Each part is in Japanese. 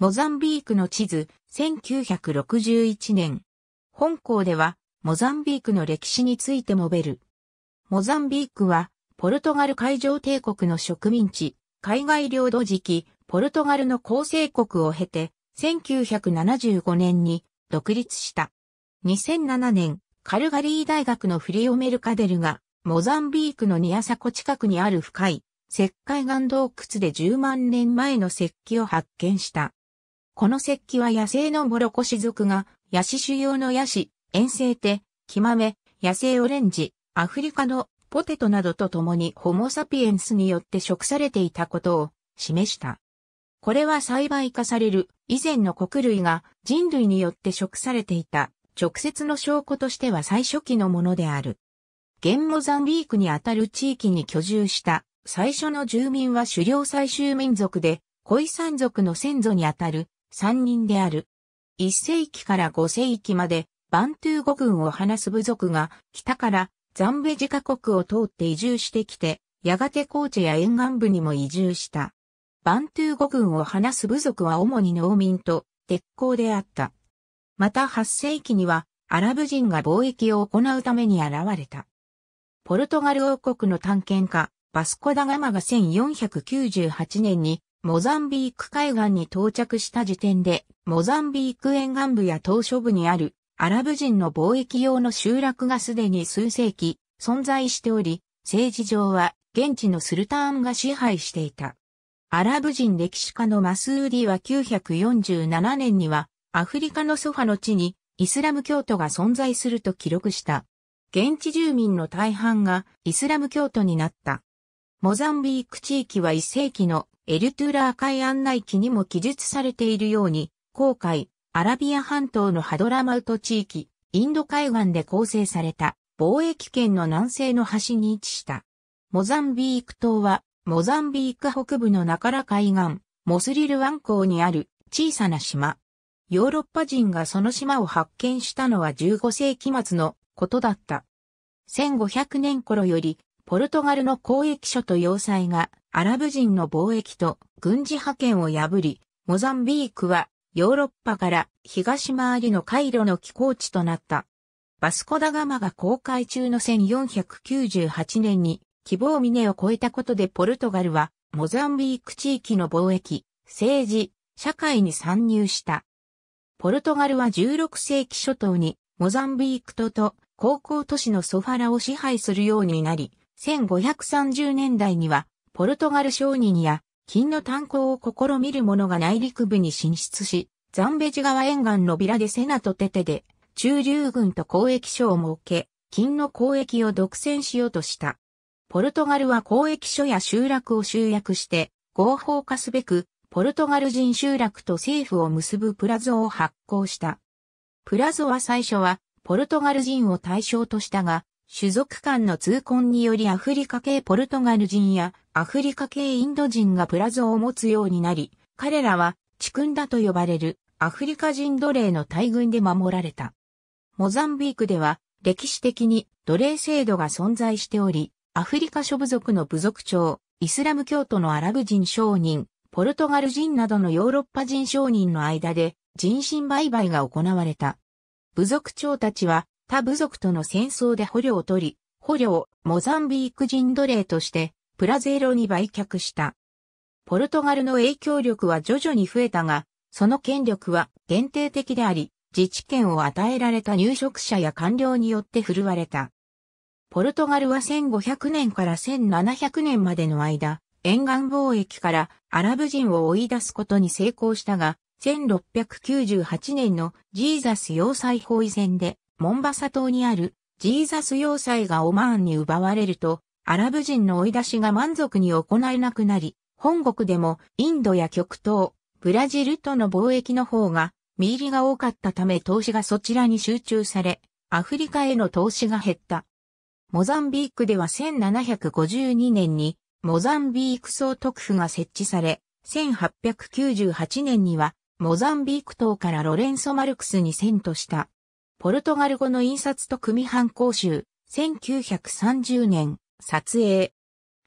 モザンビークの地図、1961年。本校では、モザンビークの歴史について述べる。モザンビークは、ポルトガル海上帝国の植民地、海外領土時期、ポルトガルの構成国を経て、1975年に独立した。2007年、カルガリー大学のフリオメルカデルが、モザンビークのニアサコ近くにある深い、石灰岩洞窟で10万年前の石器を発見した。この石器は野生のモロコシ族が、ヤシ種用のヤシ、遠征手、木豆、野生オレンジ、アフリカのポテトなどと共にホモサピエンスによって食されていたことを示した。これは栽培化される以前の穀類が人類によって食されていた直接の証拠としては最初期のものである。現モザンビークにあたる地域に居住した最初の住民は狩猟採集民族で、コイ山族の先祖にあたる三人である。一世紀から五世紀まで、バントゥー語群を話す部族が、北からザンベジカ国を通って移住してきて、やがて高地や沿岸部にも移住した。バントゥー語群を話す部族は主に農民と鉄鋼であった。また八世紀にはアラブ人が貿易を行うために現れた。ポルトガル王国の探検家、バスコダガマが1498年にモザンビーク海岸に到着した時点で、モザンビーク沿岸部や島嶼部にあるアラブ人の貿易用の集落がすでに数世紀存在しており、政治上は現地のスルターンが支配していた。アラブ人歴史家のマスーディは947年にはアフリカのソファの地にイスラム教徒が存在すると記録した。現地住民の大半がイスラム教徒になった。モザンビーク地域は1世紀のエルトゥーラー海案内機にも記述されているように、航海、アラビア半島のハドラマウト地域、インド海岸で構成された貿易圏の南西の端に位置した。モザンビーク島は、モザンビーク北部のナカラ海岸、モスリル湾港にある小さな島。ヨーロッパ人がその島を発見したのは15世紀末のことだった。1500年頃よりポルトガルの交易所と要塞がアラブ人の貿易と軍事派遣を破り、モザンビークはヨーロッパから東回りの回路の寄港地となった。バスコダガマが公開中の1498年に希望峰を超えたことでポルトガルはモザンビーク地域の貿易、政治、社会に参入した。ポルトガルは16世紀初頭にモザンビークとと高校都市のソファラを支配するようになり、1530年代には、ポルトガル商人や、金の炭鉱を試みる者が内陸部に進出し、ザンベジ川沿岸のビラでセナとテテで、中流軍と交易所を設け、金の交易を独占しようとした。ポルトガルは交易所や集落を集約して、合法化すべく、ポルトガル人集落と政府を結ぶプラゾを発行した。プラゾは最初は、ポルトガル人を対象としたが、種族間の痛恨によりアフリカ系ポルトガル人やアフリカ系インド人がプラゾを持つようになり、彼らはチクンダと呼ばれるアフリカ人奴隷の大群で守られた。モザンビークでは歴史的に奴隷制度が存在しており、アフリカ諸部族の部族長、イスラム教徒のアラブ人商人、ポルトガル人などのヨーロッパ人商人の間で人身売買が行われた。部族長たちは他部族との戦争で捕虜を取り、捕虜をモザンビーク人奴隷としてプラゼーロに売却した。ポルトガルの影響力は徐々に増えたが、その権力は限定的であり、自治権を与えられた入植者や官僚によって振るわれた。ポルトガルは1500年から1700年までの間、沿岸貿易からアラブ人を追い出すことに成功したが、1698年のジーザス要塞包囲戦でモンバサ島にあるジーザス要塞がオマーンに奪われると、アラブ人の追い出しが満足に行えなくなり、本国でもインドや極東、ブラジルとの貿易の方が、見入りが多かったため投資がそちらに集中され、アフリカへの投資が減った。モザンビークでは1752年に、モザンビーク総督府が設置され、1898年には、モザンビーク島からロレンソ・マルクスに遷都した。ポルトガル語の印刷と組版講習、1930年、撮影。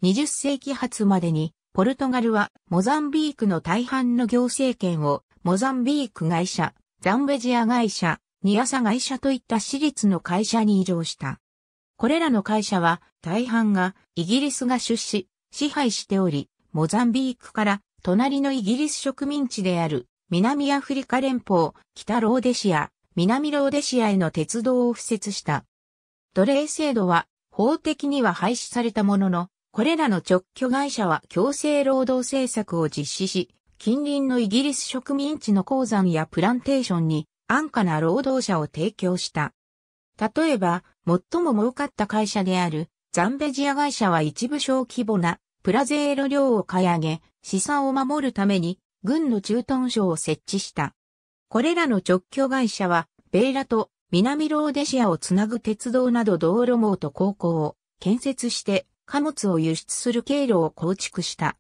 20世紀初までに、ポルトガルはモザンビークの大半の行政権を、モザンビーク会社、ザンベジア会社、ニアサ会社といった私立の会社に移動した。これらの会社は大半がイギリスが出資、支配しており、モザンビークから隣のイギリス植民地である南アフリカ連邦、北ローデシア、南ローデシアへの鉄道を敷設した。奴隷制度は法的には廃止されたものの、これらの直居会社は強制労働政策を実施し、近隣のイギリス植民地の鉱山やプランテーションに安価な労働者を提供した。例えば、最も儲かった会社であるザンベジア会社は一部小規模なプラゼーロ量を買い上げ、資産を守るために軍の駐屯所を設置した。これらの直居会社は、ベイラと南ローデシアをつなぐ鉄道など道路網と高校を建設して貨物を輸出する経路を構築した。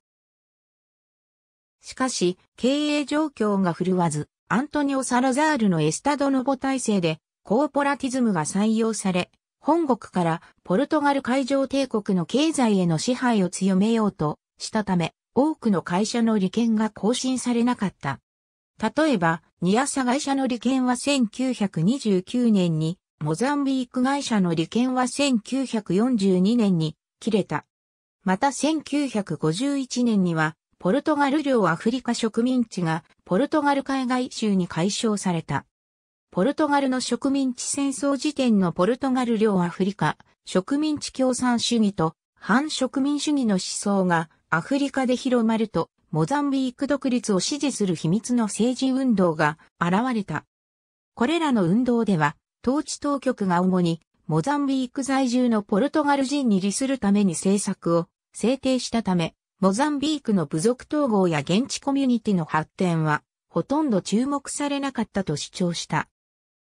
しかし、経営状況が振るわず、アントニオ・サラザールのエスタドノボ体制で、コーポラティズムが採用され、本国からポルトガル海上帝国の経済への支配を強めようとしたため、多くの会社の利権が更新されなかった。例えば、ニアサ会社の利権は1929年に、モザンビーク会社の利権は1942年に切れた。また1951年には、ポルトガル領アフリカ植民地がポルトガル海外州に解消された。ポルトガルの植民地戦争時点のポルトガル領アフリカ植民地共産主義と反植民主義の思想がアフリカで広まるとモザンビーク独立を支持する秘密の政治運動が現れた。これらの運動では、統治当局が主にモザンビーク在住のポルトガル人に利するために政策を制定したため、モザンビークの部族統合や現地コミュニティの発展は、ほとんど注目されなかったと主張した。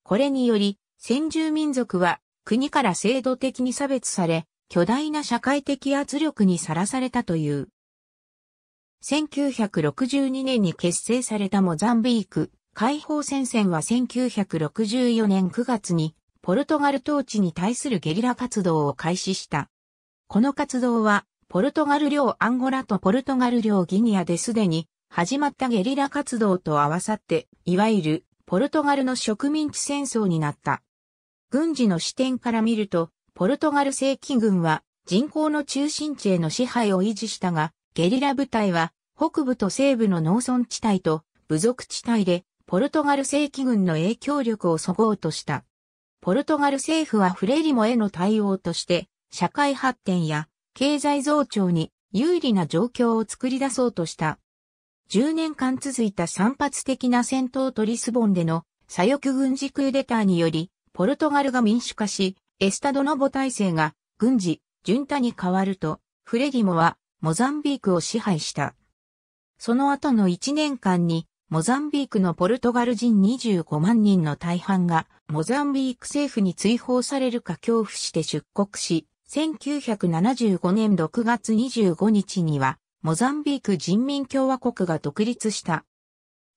これにより、先住民族は国から制度的に差別され、巨大な社会的圧力にさらされたという。1962年に結成されたモザンビーク解放戦線は1964年9月にポルトガル統治に対するゲリラ活動を開始した。この活動はポルトガル領アンゴラとポルトガル領ギニアですでに始まったゲリラ活動と合わさって、いわゆるポルトガルの植民地戦争になった。軍事の視点から見ると、ポルトガル正規軍は人口の中心地への支配を維持したが、ゲリラ部隊は北部と西部の農村地帯と部族地帯でポルトガル正規軍の影響力をそごうとした。ポルトガル政府はフレリモへの対応として社会発展や経済増長に有利な状況を作り出そうとした。10年間続いた散発的な戦闘とリスボンでの左翼軍事クーデターにより、ポルトガルが民主化し、エスタドノボ体制が軍事、j 太に変わると、フレディモはモザンビークを支配した。その後の1年間に、モザンビークのポルトガル人25万人の大半が、モザンビーク政府に追放されるか恐怖して出国し、1975年6月25日には、モザンビーク人民共和国が独立した。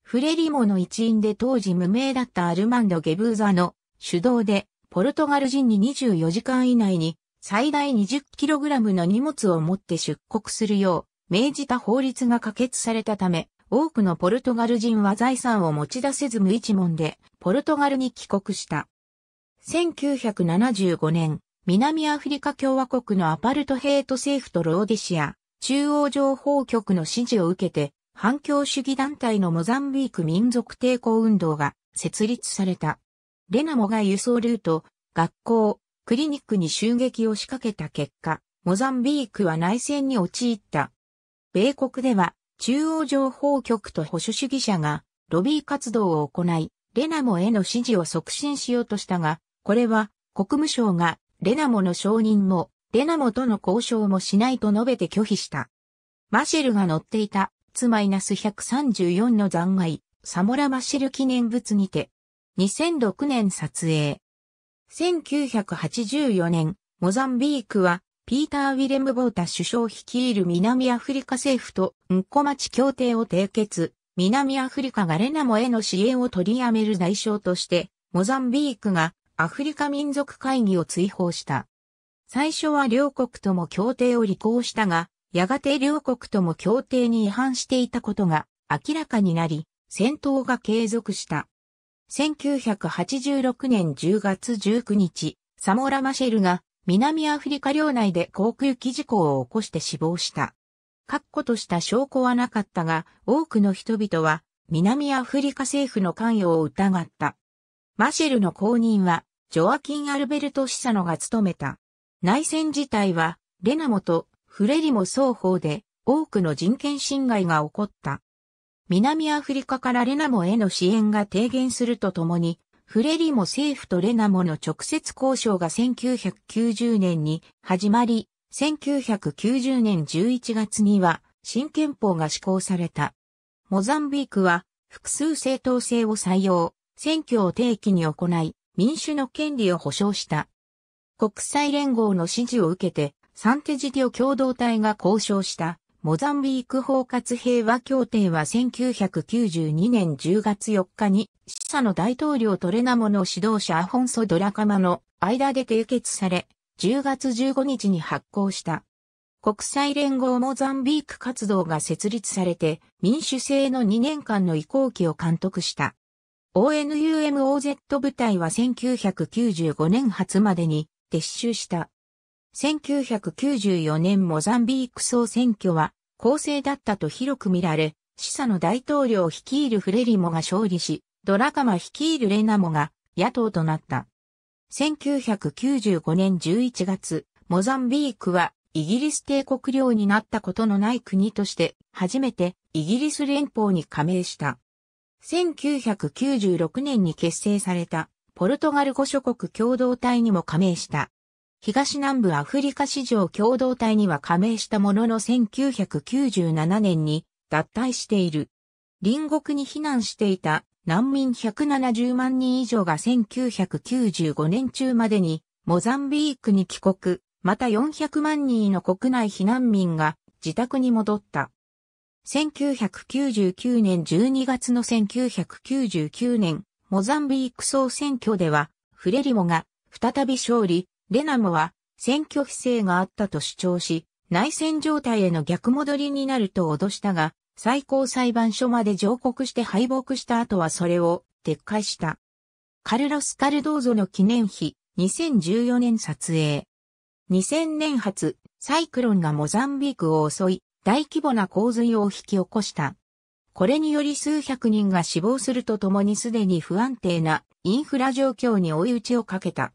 フレリモの一員で当時無名だったアルマンド・ゲブーザの主導で、ポルトガル人に24時間以内に最大 20kg の荷物を持って出国するよう命じた法律が可決されたため、多くのポルトガル人は財産を持ち出せず無一文で、ポルトガルに帰国した。1975年、南アフリカ共和国のアパルトヘイト政府とローデシア、中央情報局の指示を受けて、反共主義団体のモザンビーク民族抵抗運動が設立された。レナモが輸送ルート、学校、クリニックに襲撃を仕掛けた結果、モザンビークは内戦に陥った。米国では中央情報局と保守主義者がロビー活動を行い、レナモへの支持を促進しようとしたが、これは国務省がレナモの承認もレナモとの交渉もしないと述べて拒否した。マシェルが乗っていたツマイナス134の残骸、サモラ・マシェル記念物にて、2006年撮影。1984年、モザンビークはピーター・ウィレム・ボータ首相率いる南アフリカ政府とッコ町協定を締結、南アフリカがレナモへの支援を取りやめる代償として、モザンビークがアフリカ民族会議を追放した。最初は両国とも協定を履行したが、やがて両国とも協定に違反していたことが明らかになり、戦闘が継続した。1986年10月19日、サモラ・マシェルが南アフリカ領内で航空機事故を起こして死亡した。確固とした証拠はなかったが、多くの人々は南アフリカ政府の関与を疑った。マシェルの後任は、ジョアキン・アルベルト・シサノが務めた。内戦自体は、レナモとフレリモ双方で多くの人権侵害が起こった。南アフリカからレナモへの支援が低減するとともに、フレリモ政府とレナモの直接交渉が1990年に始まり、1990年11月には新憲法が施行された。モザンビークは複数政党制を採用、選挙を定期に行い、民主の権利を保障した。国際連合の支持を受けて、サンテジディオ共同体が交渉したモザンビーク包括平和協定は1992年10月4日に、死者の大統領トレナモの指導者アホンソ・ドラカマの間で締結され、10月15日に発行した。国際連合モザンビーク活動が設立されて、民主制の2年間の移行期を監督した。ONUMOZ 部隊は1995年初までに撤収した。1994年モザンビーク総選挙は公正だったと広く見られ、シサの大統領率いるフレリモが勝利し、ドラカマ率いるレナモが野党となった。1995年11月、モザンビークはイギリス帝国領になったことのない国として初めてイギリス連邦に加盟した。1996年に結成されたポルトガル五諸国共同体にも加盟した。東南部アフリカ市場共同体には加盟したものの1997年に脱退している。隣国に避難していた難民170万人以上が1995年中までにモザンビークに帰国、また400万人の国内避難民が自宅に戻った。1999年12月の1999年、モザンビーク総選挙では、フレリモが再び勝利、レナムは選挙不正があったと主張し、内戦状態への逆戻りになると脅したが、最高裁判所まで上告して敗北した後はそれを撤回した。カルロス・カルドーゾの記念碑、2014年撮影。2000年初、サイクロンがモザンビークを襲い、大規模な洪水を引き起こした。これにより数百人が死亡するとともにすでに不安定なインフラ状況に追い打ちをかけた。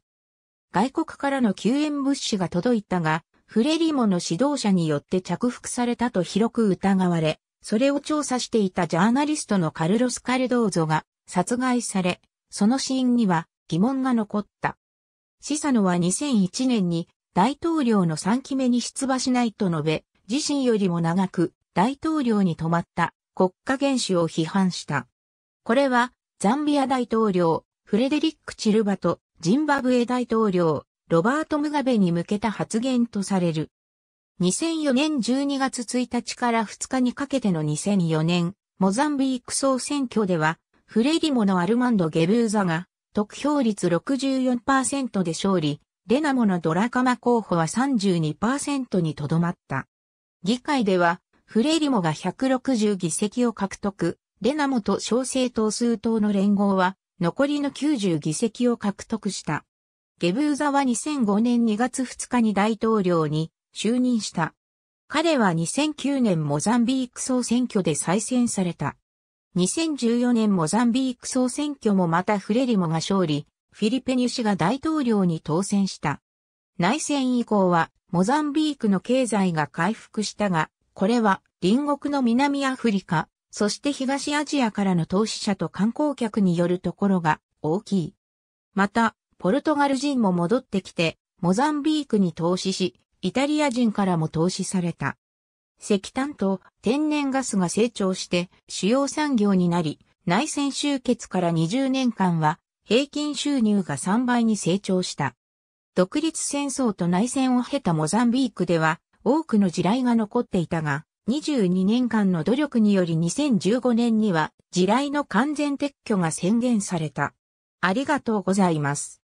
外国からの救援物資が届いたが、フレリモの指導者によって着服されたと広く疑われ、それを調査していたジャーナリストのカルロス・カルドーゾが殺害され、その死因には疑問が残った。シサノは2001年に大統領の3期目に出馬しないと述べ、自身よりも長く大統領に止まった国家元首を批判した。これはザンビア大統領フレデリック・チルバとジンバブエ大統領、ロバート・ムガベに向けた発言とされる。2004年12月1日から2日にかけての2004年、モザンビーク総選挙では、フレリモのアルマンド・ゲブーザが、得票率64%で勝利、レナモのドラカマ候補は32%にとどまった。議会では、フレリモが160議席を獲得、レナモと小生党数党の連合は残りの90議席を獲得した。ゲブーザは2005年2月2日に大統領に就任した。彼は2009年モザンビーク総選挙で再選された。2014年モザンビーク総選挙もまたフレリモが勝利、フィリペニュ氏が大統領に当選した。内戦以降はモザンビークの経済が回復したが、これは隣国の南アフリカ、そして東アジアからの投資者と観光客によるところが大きい。また、ポルトガル人も戻ってきて、モザンビークに投資し、イタリア人からも投資された。石炭と天然ガスが成長して主要産業になり、内戦終結から20年間は平均収入が3倍に成長した。独立戦争と内戦を経たモザンビークでは多くの地雷が残っていたが、22年間の努力により2015年には地雷の完全撤去が宣言された。ありがとうございます。